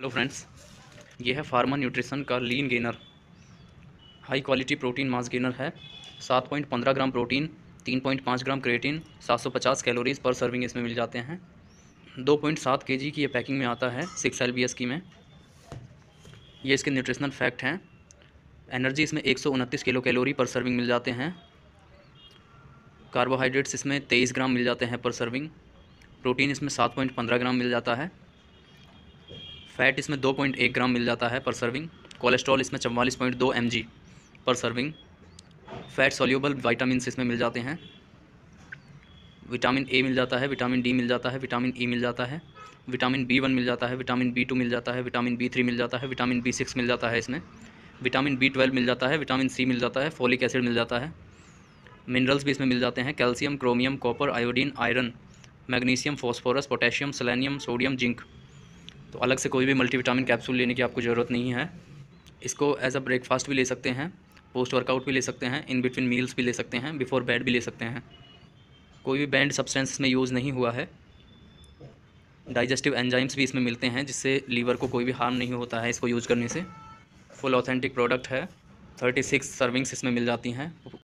hello friends ये है pharma nutrition का lean gainer high quality protein mass gainer है 7.15 gram protein 3.5 gram creatine 750 calories per serving इसमें मिल जाते हैं 2.7 केजी की ये पैकिंग में आता है सिक्स एल बी एस की में ये इसके न्यूट्रिशनल फैक्ट हैं एनर्जी इसमें एक किलो कैलोरी पर सर्विंग मिल जाते हैं कार्बोहाइड्रेट्स इसमें तेईस ग्राम मिल जाते हैं पर सर्विंग प्रोटीन इसमें सात ग्राम मिल जाता है फैट इसमें दो पॉइंट एक ग्राम मिल जाता है पर सर्विंग कोलेस्ट्रॉल इसमें चवालीस पॉइंट दो एम जी पर सर्विंग फैट सोल्यूबल वाइटामिन इसमें मिल जाते हैं विटामिन ए मिल जाता है विटामिन डी मिल जाता है विटामिन ई e मिल जाता है विटामिन बी वन मिल जाता है विटामिन बी टू मिल जाता है विटामिन बी थ्री मिल जाता है विटामिन बी सिक्स मिल जाता है इसमें विटामिन बी ट्वेल्व मिल जाता है विटामिन सी मिल जाता है फोलिक एसिड मिल जाता है मिनरल्स भी इसमें मिल जाते हैं calcium chromium copper iodine iron magnesium phosphorus potassium selenium sodium zinc तो अलग से कोई भी मल्टीविटामिन कैप्सूल लेने की आपको ज़रूरत नहीं है इसको एज अ ब्रेकफास्ट भी ले सकते हैं पोस्ट वर्कआउट भी ले सकते हैं इन बिटवीन मील्स भी ले सकते हैं बिफोर बेड भी ले सकते हैं कोई भी बैंड सब्सटेंस इसमें यूज़ नहीं हुआ है डाइजेस्टिव एंजाइम्स भी इसमें मिलते हैं जिससे लीवर को कोई भी हार्म नहीं होता है इसको यूज़ करने से फुल ऑथेंटिक प्रोडक्ट है थर्टी सिक्स सर्विंग्स इसमें मिल जाती हैं